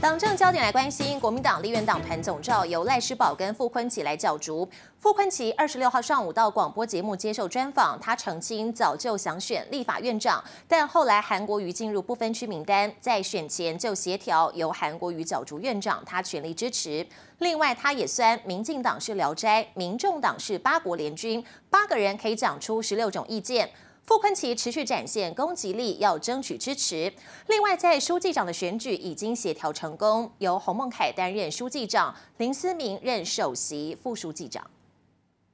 党政焦点来关心，国民党立院党团总召由赖世宝跟傅昆萁来角逐。傅昆萁二十六号上午到广播节目接受专访，他澄清早就想选立法院长，但后来韩国瑜进入不分区名单，在选前就协调由韩国瑜角逐院长，他全力支持。另外，他也酸民进党是聊斋，民众党是八国联军，八个人可以讲出十六种意见。傅昆奇持续展现攻击力，要争取支持。另外，在书记长的选举已经协调成功，由洪孟凯担任书记长，林思明任首席副书记长。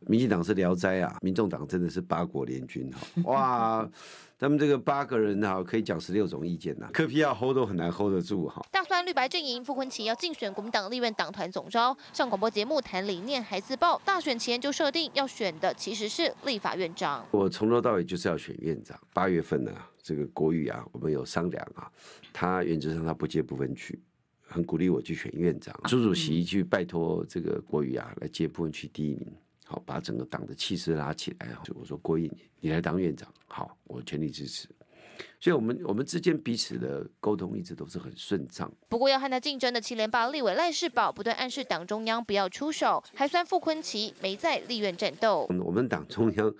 民进党是聊斋啊，民众党真的是八国联军哈 哇，咱们这个八个人啊，可以讲十六种意见呐 c 皮 p hold 都很难 hold 得住哈。大三绿白阵营，傅昆萁要竞选国民党立院党团总召，上广播节目谈理念还自爆，大选前就设定要选的其实是立法院长。我从头到尾就是要选院长，八月份呢，这个国语啊，我们有商量啊，他原则上他不接不分区，很鼓励我去选院长。朱主席去拜托这个国语啊，来接部分去第一名。好，把整个党的气势拉起来就我说郭毅，你来当院长，好，我全力支持。所以，我们我们之间彼此的沟通一直都是很顺畅。不过，要和他竞争的七连霸立委赖世宝不断暗示党中央不要出手，还算傅昆奇没在立院战斗。我们党中央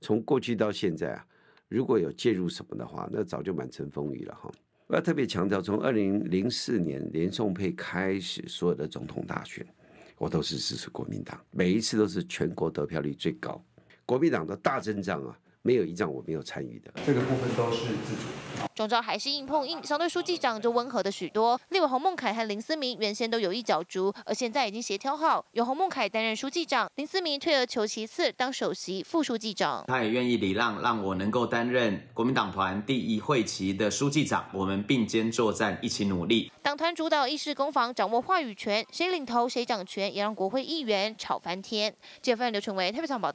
从过去到现在啊，如果有介入什么的话，那早就满城风雨了哈！我要特别强调，从二零零四年连宋配开始，所有的总统大选。我都是支持国民党，每一次都是全国得票率最高，国民党的大增长啊。没有一仗我没有参与的，这个部分都是自己。中招还是硬碰硬，相对书记长就温和了许多。另外，洪孟凯和林思明原先都有意角逐，而现在已经协调好，由洪孟凯担任书记长，林思明退而求其次当首席副书记长。他也愿意礼让，让我能够担任国民党团第一会旗的书记长，我们并肩作战，一起努力。党团主导议事攻防，掌握话语权，谁领头谁掌权，也让国会议员吵翻天。记者刘成伟特别采访报道。